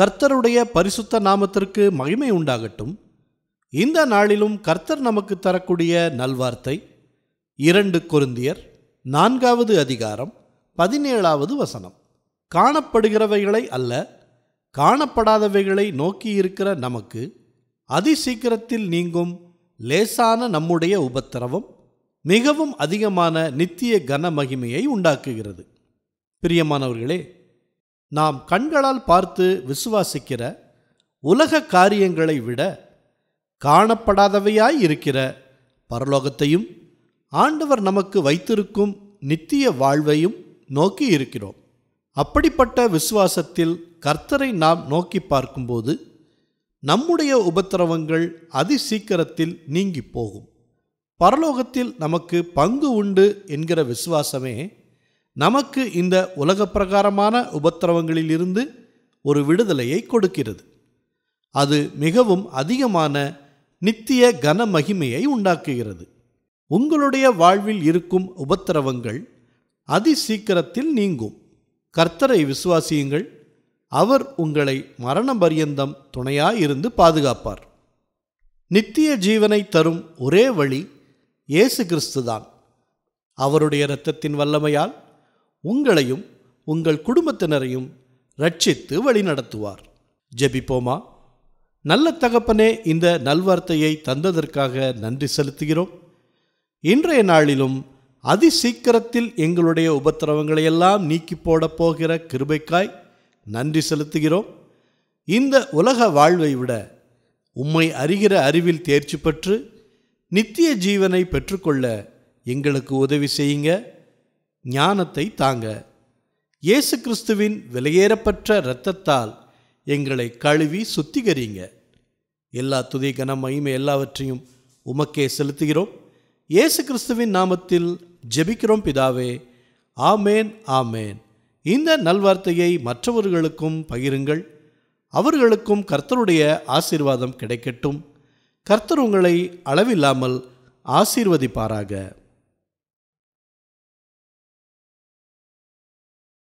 கர்த்தருடைய பரிசுத்த நாமத்திற்கு மகிமை உண்டாகட்டும் இந்த நாளிலும் கர்த்தர் நமக்கு தரக்கூடிய நல்வார்த்தை இரண்டு கொருந்தியர் நான்காவது அதிகாரம் பதினேழாவது வசனம் காணப்படுகிறவைகளை அல்ல காணப்படாதவைகளை நோக்கி இருக்கிற நமக்கு அதிசீக்கிரத்தில் நீங்கும் லேசான நம்முடைய உபத்திரவம் மிகவும் அதிகமான நித்திய கன மகிமையை உண்டாக்குகிறது பிரியமானவர்களே நாம் கண்களால் பார்த்து விசுவாசிக்கிற உலக காரியங்களை விட காணப்படாதவையாய் இருக்கிற பரலோகத்தையும் ஆண்டவர் நமக்கு வைத்திருக்கும் நித்திய வாழ்வையும் நோக்கி இருக்கிறோம் அப்படிப்பட்ட விசுவாசத்தில் கர்த்தரை நாம் நோக்கி பார்க்கும்போது நம்முடைய உபத்திரவங்கள் அதி சீக்கிரத்தில் நீங்கி போகும் பரலோகத்தில் நமக்கு பங்கு உண்டு என்கிற விசுவாசமே நமக்கு இந்த உலக பிரகாரமான உபத்திரவங்களிலிருந்து ஒரு விடுதலையை கொடுக்கிறது அது மிகவும் அதிகமான நித்திய கன மகிமையை உண்டாக்குகிறது உங்களுடைய வாழ்வில் இருக்கும் உபத்திரவங்கள் அதி சீக்கிரத்தில் நீங்கும் கர்த்தரை விசுவாசியுங்கள் அவர் உங்களை மரண பரியந்தம் துணையாயிருந்து பாதுகாப்பார் நித்திய ஜீவனை தரும் ஒரே வழி இயேசு கிறிஸ்துதான் அவருடைய இரத்தத்தின் வல்லமையால் உங்களையும் உங்கள் குடும்பத்தினரையும் ரட்சித்து வழிநடத்துவார் ஜெபிப்போமா நல்ல தகப்பனே இந்த நல்வார்த்தையை தந்ததற்காக நன்றி செலுத்துகிறோம் இன்றைய நாளிலும் அதிசீக்கிரத்தில் எங்களுடைய உபத்திரவங்களை எல்லாம் நீக்கி போட போகிற கிருபைக்காய் நன்றி செலுத்துகிறோம் இந்த உலக வாழ்வை விட உம்மை அறிகிற அறிவில் தேர்ச்சி பெற்று நித்திய ஜீவனை பெற்றுக்கொள்ள எங்களுக்கு உதவி செய்யுங்க ஞானத்தை தாங்க இயேசு கிறிஸ்துவின் விலையேறப்பற்ற இரத்தத்தால் எங்களை கழுவி சுத்திகரிங்க எல்லா துதி கன மகிமை எல்லாவற்றையும் உமக்கே செலுத்துகிறோம் இயேசு கிறிஸ்துவின் நாமத்தில் ஜெபிக்கிறோம் பிதாவே ஆமேன் ஆமேன் இந்த நல்வார்த்தையை மற்றவர்களுக்கும் பகிருங்கள் அவர்களுக்கும் கர்த்தருடைய ஆசீர்வாதம் கிடைக்கட்டும் கர்த்தர் உங்களை அளவில்லாமல் ஆசீர்வதிப்பாராக